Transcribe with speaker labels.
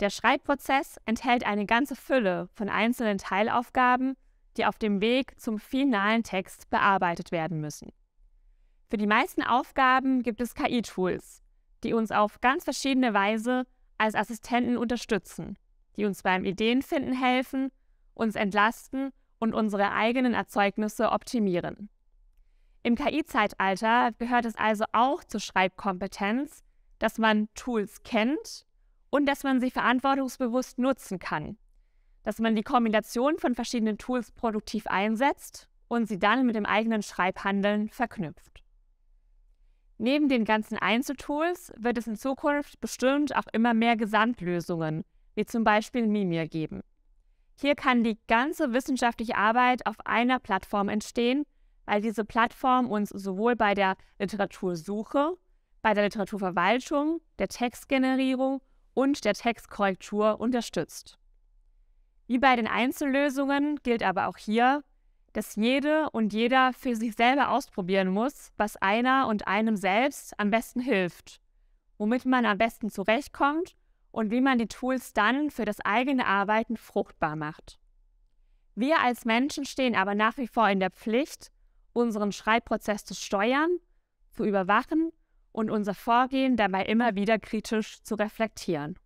Speaker 1: Der Schreibprozess enthält eine ganze Fülle von einzelnen Teilaufgaben, die auf dem Weg zum finalen Text bearbeitet werden müssen. Für die meisten Aufgaben gibt es KI-Tools, die uns auf ganz verschiedene Weise als Assistenten unterstützen, die uns beim Ideenfinden helfen, uns entlasten und unsere eigenen Erzeugnisse optimieren. Im KI-Zeitalter gehört es also auch zur Schreibkompetenz, dass man Tools kennt und dass man sie verantwortungsbewusst nutzen kann. Dass man die Kombination von verschiedenen Tools produktiv einsetzt und sie dann mit dem eigenen Schreibhandeln verknüpft. Neben den ganzen Einzeltools wird es in Zukunft bestimmt auch immer mehr Gesamtlösungen, wie zum Beispiel Mimir, geben. Hier kann die ganze wissenschaftliche Arbeit auf einer Plattform entstehen, weil diese Plattform uns sowohl bei der Literatursuche, bei der Literaturverwaltung, der Textgenerierung und der Textkorrektur unterstützt. Wie bei den Einzellösungen gilt aber auch hier, dass jede und jeder für sich selber ausprobieren muss, was einer und einem selbst am besten hilft, womit man am besten zurechtkommt und wie man die Tools dann für das eigene Arbeiten fruchtbar macht. Wir als Menschen stehen aber nach wie vor in der Pflicht, unseren Schreibprozess zu steuern, zu überwachen und unser Vorgehen dabei immer wieder kritisch zu reflektieren.